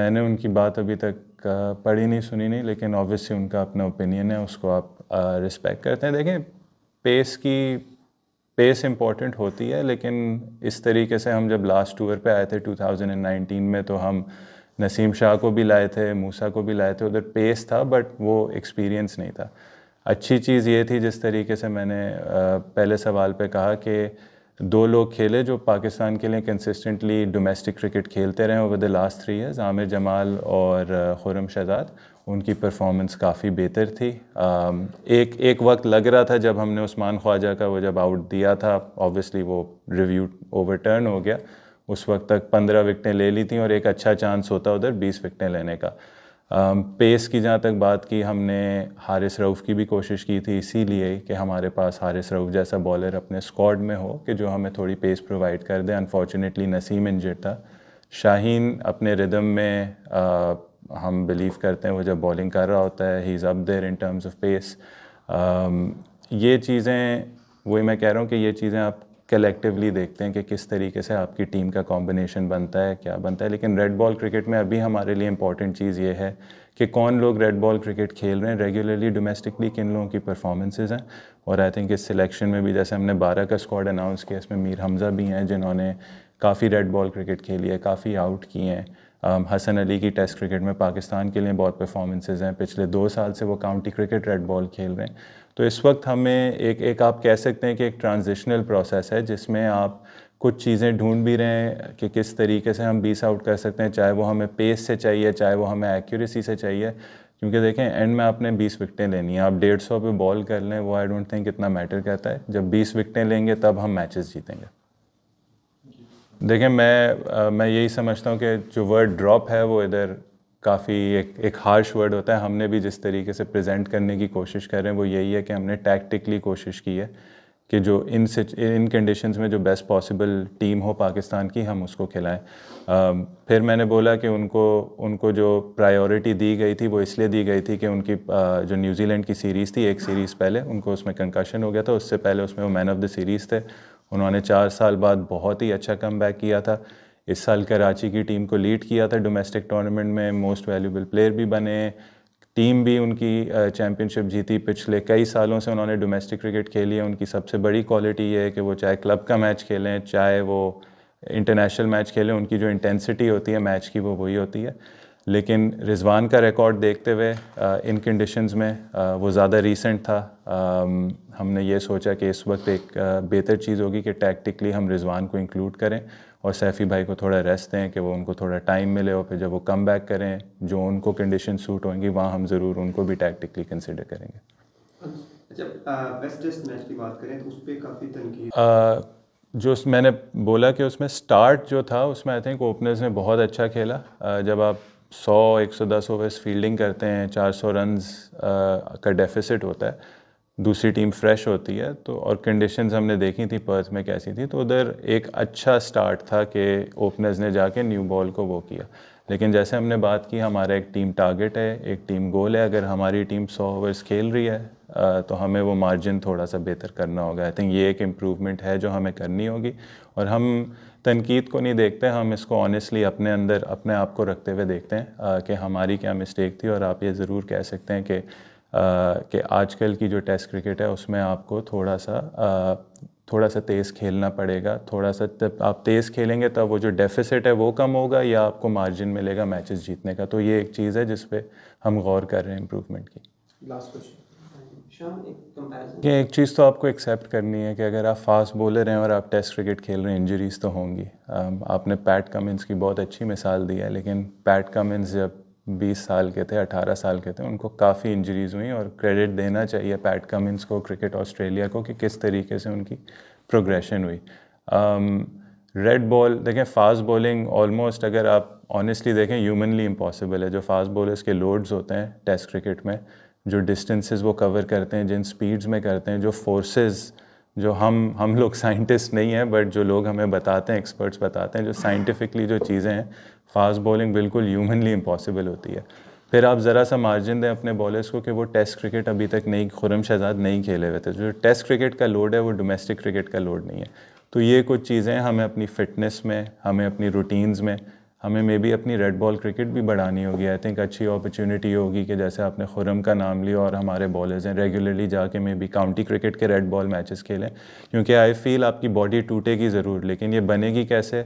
मैंने उनकी बात अभी तक पढ़ी नहीं सुनी नहीं लेकिन ऑब्वियसली उनका अपना ओपिनियन है उसको आप रिस्पेक्ट करते हैं देखें पेस की पेस इम्पॉर्टेंट होती है लेकिन इस तरीके से हम जब लास्ट टूर पे आए थे 2019 में तो हम नसीम शाह को भी लाए थे मूसा को भी लाए थे उधर पेस था बट वो एक्सपीरियंस नहीं था अच्छी चीज़ ये थी जिस तरीके से मैंने पहले सवाल पे कहा कि दो लोग खेले जो पाकिस्तान के लिए कंसिस्टेंटली डोमेस्टिक क्रिकेट खेलते रहे over the last three years Aamir Jamal और uh, खुरम शहजाद उनकी परफॉर्मेंस काफ़ी बेहतर थी um, एक एक वक्त लग रहा था जब हमने उस्मान ख्वाजा का वो जब आउट दिया था ऑब्वियसली वो रिव्यू ओवरटर्न हो गया उस वक्त तक पंद्रह विकटें ले ली थी और एक अच्छा चांस होता उधर बीस विकटें लेने का पेस की जहाँ तक बात की हमने हारिस रऊफ़ की भी कोशिश की थी इसीलिए कि हमारे पास हारिस रऊफ़ जैसा बॉलर अपने स्क्वाड में हो कि जो हमें थोड़ी पेस प्रोवाइड कर दे अनफॉर्चुनेटली नसीम इंजर्ड था शाहीन अपने रिदम में आ, हम बिलीव करते हैं वो जब बॉलिंग कर रहा होता है he is up there in terms of pace ये चीज़ें वही मैं कह रहा हूँ कि ये चीज़ें आप कलेक्टिवली देखते हैं कि किस तरीके से आपकी टीम का कॉम्बिनेशन बनता है क्या बनता है लेकिन रेड बॉल क्रिकेट में अभी हमारे लिए इंपॉर्टेंट चीज़ ये है कि कौन लोग रेड बॉल क्रिकेट खेल रहे हैं रेगुलरली डोमेस्टिकली किन लोगों की परफॉर्मेंसेज हैं और आई थिंक इस सिलेक्शन में भी जैसे हमने बारह का स्क्वाड अनाउंस किया इसमें मीर हमज़ा भी हैं जिन्होंने काफ़ी रेड बॉल क्रिकेट खेली है काफ़ी आउट किए हैं हसन um, अली की टेस्ट क्रिकेट में पाकिस्तान के लिए बहुत परफॉर्मेंसेज हैं पिछले दो साल से वो काउंटी क्रिकेट रेड बॉल खेल रहे हैं तो इस वक्त हमें एक एक आप कह सकते हैं कि एक ट्रांजिशनल प्रोसेस है जिसमें आप कुछ चीज़ें ढूंढ भी रहे हैं कि किस तरीके से हम बीस आउट कर सकते हैं चाहे वो हमें पेस से चाहिए चाहे वो हमें एक्यूरेसी से चाहिए क्योंकि देखें एंड में आपने 20 विकटें लेनी है आप डेढ़ सौ पे बॉल कर लें वो आई डोंट थिंक इतना मैटर करता है जब 20 विकटें लेंगे तब हम मैचेस जीतेंगे देखिए मैं आ, मैं यही समझता हूँ कि जो वर्ड ड्रॉप है वो इधर काफ़ी एक एक हार्श वर्ड होता है हमने भी जिस तरीके से प्रेजेंट करने की कोशिश कर रहे हैं वो यही है कि हमने टैक्टिकली कोशिश की है कि जो इन इन कंडीशंस में जो बेस्ट पॉसिबल टीम हो पाकिस्तान की हम उसको खिलाएं आ, फिर मैंने बोला कि उनको उनको जो प्रायोरिटी दी गई थी वो इसलिए दी गई थी कि उनकी आ, जो न्यूजीलैंड की सीरीज़ थी एक सीरीज़ पहले उनको उसमें कंकशन हो गया था उससे पहले उसमें वो मैन ऑफ द सीरीज़ थे उन्होंने चार साल बाद बहुत ही अच्छा कम किया था इस साल कराची की टीम को लीड किया था डोमेस्टिक टूर्नामेंट में मोस्ट वैल्यूबल प्लेयर भी बने टीम भी उनकी चैम्पियनशिप जीती पिछले कई सालों से उन्होंने डोमेस्टिक क्रिकेट खेली है उनकी सबसे बड़ी क्वालिटी ये है कि वो चाहे क्लब का मैच खेलें चाहे वो इंटरनेशनल मैच खेलें उनकी जो इंटेंसिटी होती है मैच की वो वही होती है लेकिन रिजवान का रिकॉर्ड देखते हुए इन कंडीशंस में आ, वो ज़्यादा रीसेंट था आ, हमने ये सोचा कि इस वक्त एक बेहतर चीज़ होगी कि टैक्टिकली हम रिजवान को इंक्लूड करें और सैफ़ी भाई को थोड़ा रेस्ट दें कि वो उनको थोड़ा टाइम मिले और फिर जब वो कम बैक करें जो उनको कंडीशन सूट होंगी वहाँ हम ज़रूर उनको भी टैक्टिकली कंसिडर करेंगे आ, अच्छा, तो जो मैंने बोला कि उसमें स्टार्ट जो था उसमें आई थिंक ओपनर्स ने बहुत अच्छा खेला जब आप सौ एक सौ दस ओवर्स फील्डिंग करते हैं चार सौ रन का डेफिसिट होता है दूसरी टीम फ्रेश होती है तो और कंडीशंस हमने देखी थी पर्थ में कैसी थी तो उधर एक अच्छा स्टार्ट था कि ओपनर्स ने जाके न्यू बॉल को वो किया लेकिन जैसे हमने बात की हमारा एक टीम टारगेट है एक टीम गोल है अगर हमारी टीम सौ ओवर्स खेल रही है तो हमें वो मार्जिन थोड़ा सा बेहतर करना होगा आई थिंक ये एक इम्प्रूवमेंट है जो हमें करनी होगी और हम तनकीद को नहीं देखते हम इसको ऑनेस्टली अपने अंदर अपने आप को रखते हुए देखते हैं कि हमारी क्या मिस्टेक थी और आप ये ज़रूर कह सकते हैं कि कि आजकल की जो टेस्ट क्रिकेट है उसमें आपको थोड़ा सा थोड़ा सा तेज़ खेलना पड़ेगा थोड़ा सा जब आप तेज़ खेलेंगे तब वो जो डेफिसिट है वो कम होगा या आपको मार्जिन मिलेगा मैचेस जीतने का तो ये एक चीज़ है जिस हम गौर कर रहे हैं इम्प्रूवमेंट की लास्ट क्वेश्चन कि एक चीज़ तो आपको एक्सेप्ट करनी है कि अगर आप फास्ट बॉलर हैं और आप टेस्ट क्रिकेट खेल रहे हैं इंजरीज तो होंगी um, आपने पैट कमिंस की बहुत अच्छी मिसाल दी है लेकिन पैट कमिंस जब 20 साल के थे 18 साल के थे उनको काफ़ी इंजरीज हुई और क्रेडिट देना चाहिए पैट कमिंस को क्रिकेट ऑस्ट्रेलिया को कि किस तरीके से उनकी प्रोग्रेशन हुई रेड बॉल देखें फास्ट बॉलिंग ऑलमोस्ट अगर आप ऑनेस्टली देखें ह्यूमनली इम्पॉसिबल है जो फास्ट बॉलर्स के लोड्स होते हैं टेस्ट क्रिकेट में जो डिस्टेंसेस वो कवर करते हैं जिन स्पीड्स में करते हैं जो फोर्सेस जो हम हम लोग साइंटिस्ट नहीं हैं बट जो लोग हमें बताते हैं एक्सपर्ट्स बताते हैं जो साइंटिफिकली जो चीज़ें हैं फास्ट बॉलिंग बिल्कुल ह्यूमनली इम्पॉसिबल होती है फिर आप ज़रा सा मार्जिन दें अपने बॉलर्स को कि वो टेस्ट क्रिकेट अभी तक नहीं खुरम शहजाद नहीं खेले हुए थे जो टेस्ट क्रिकेट का लोड है वो डोमेस्टिक क्रिकेट का लोड नहीं है तो ये कुछ चीज़ें हमें अपनी फ़िटनेस में हमें अपनी रूटीन्स में हमें मे बी अपनी रेड बॉल क्रिकेट भी बढ़ानी होगी आई थिंक अच्छी अपॉर्चुनिटी होगी कि जैसे आपने खुरम का नाम लिया और हमारे बॉलर्स हैं रेगुलरली जाके मे बी काउंटी क्रिकेट के रेड बॉल मैचेस खेलें क्योंकि आई फील आपकी बॉडी टूटेगी ज़रूर लेकिन ये बनेगी कैसे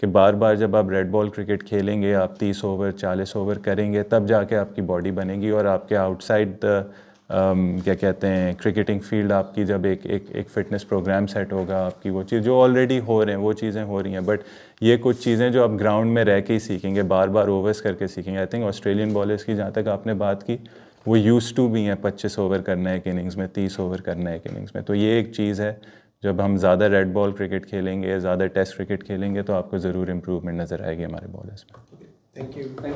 कि बार बार जब आप रेड बॉल क्रिकेट खेलेंगे आप तीस ओवर चालीस ओवर करेंगे तब जाके आपकी बॉडी बनेगी और आपके आउटसाइड Um, क्या कहते हैं क्रिकेटिंग फील्ड आपकी जब एक एक एक फ़िटनेस प्रोग्राम सेट होगा आपकी वो चीज़ जो ऑलरेडी हो रहे हैं वो चीज़ें हो रही हैं बट ये कुछ चीज़ें जो आप ग्राउंड में रह के ही सीखेंगे बार बार ओवर्स करके सीखेंगे आई थिंक ऑस्ट्रेलियन बॉलर्स की जहाँ तक आपने बात की वो यूज़ टू भी हैं पच्चीस ओवर करना है एक इनिंग्स में तीस ओवर करना है एक इनिंग्स में तो ये एक चीज़ है जब हम ज़्यादा रेड बॉल क्रिकेट खेलेंगे ज़्यादा टेस्ट क्रिकेट खेलेंगे तो आपको ज़रूर इम्प्रूवमेंट नज़र आएगी हमारे बॉलर्स में थैंक यू